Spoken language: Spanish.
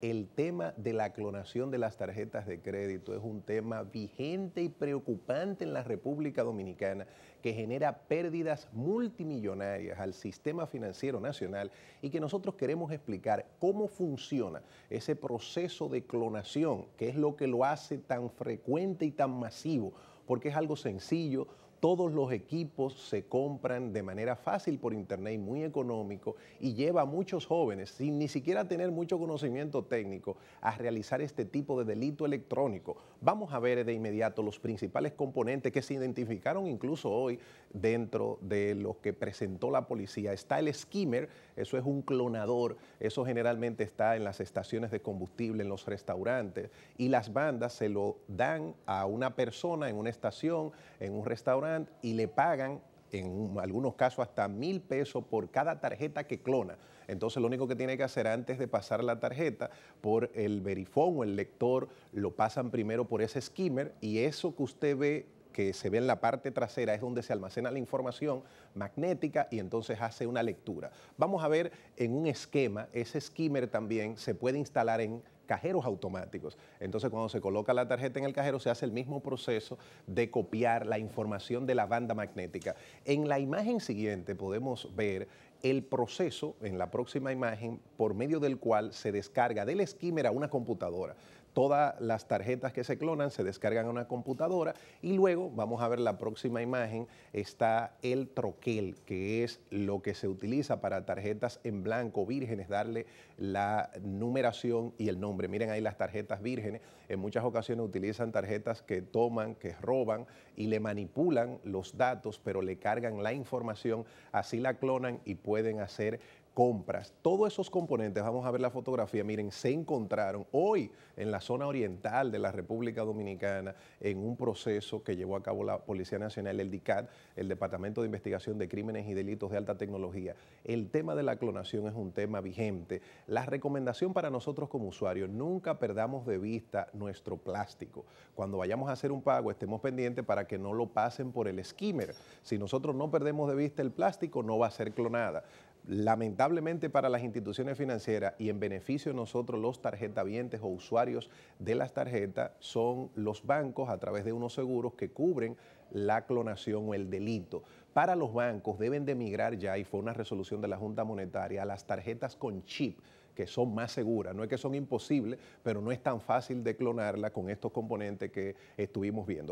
El tema de la clonación de las tarjetas de crédito es un tema vigente y preocupante en la República Dominicana que genera pérdidas multimillonarias al sistema financiero nacional y que nosotros queremos explicar cómo funciona ese proceso de clonación, que es lo que lo hace tan frecuente y tan masivo, porque es algo sencillo, todos los equipos se compran de manera fácil por internet, muy económico, y lleva a muchos jóvenes, sin ni siquiera tener mucho conocimiento técnico, a realizar este tipo de delito electrónico. Vamos a ver de inmediato los principales componentes que se identificaron incluso hoy dentro de lo que presentó la policía. Está el skimmer, eso es un clonador, eso generalmente está en las estaciones de combustible, en los restaurantes, y las bandas se lo dan a una persona en una estación, en un restaurante, y le pagan en algunos casos hasta mil pesos por cada tarjeta que clona. Entonces lo único que tiene que hacer antes de pasar la tarjeta por el verifón o el lector, lo pasan primero por ese skimmer y eso que usted ve que se ve en la parte trasera es donde se almacena la información magnética y entonces hace una lectura. Vamos a ver en un esquema, ese skimmer también se puede instalar en cajeros automáticos. Entonces, cuando se coloca la tarjeta en el cajero, se hace el mismo proceso de copiar la información de la banda magnética. En la imagen siguiente podemos ver el proceso, en la próxima imagen, por medio del cual se descarga del skimmer a una computadora todas las tarjetas que se clonan se descargan a una computadora y luego vamos a ver la próxima imagen, está el troquel, que es lo que se utiliza para tarjetas en blanco vírgenes, darle la numeración y el nombre. Miren ahí las tarjetas vírgenes. En muchas ocasiones utilizan tarjetas que toman, que roban y le manipulan los datos, pero le cargan la información, así la clonan y pueden hacer compras. Todos esos componentes, vamos a ver la fotografía, miren, se encontraron hoy en la zona oriental de la República Dominicana en un proceso que llevó a cabo la Policía Nacional, el DICAT, el Departamento de Investigación de Crímenes y Delitos de Alta Tecnología. El tema de la clonación es un tema vigente. La recomendación para nosotros como usuarios, nunca perdamos de vista nuestro plástico. Cuando vayamos a hacer un pago, estemos pendientes para que no lo pasen por el skimmer. Si nosotros no perdemos de vista el plástico, no va a ser clonada. Lamentablemente, lamentablemente para las instituciones financieras y en beneficio de nosotros los tarjetavientes o usuarios de las tarjetas son los bancos a través de unos seguros que cubren la clonación o el delito. Para los bancos deben de migrar ya, y fue una resolución de la Junta Monetaria, a las tarjetas con chip que son más seguras. No es que son imposibles, pero no es tan fácil de clonarla con estos componentes que estuvimos viendo.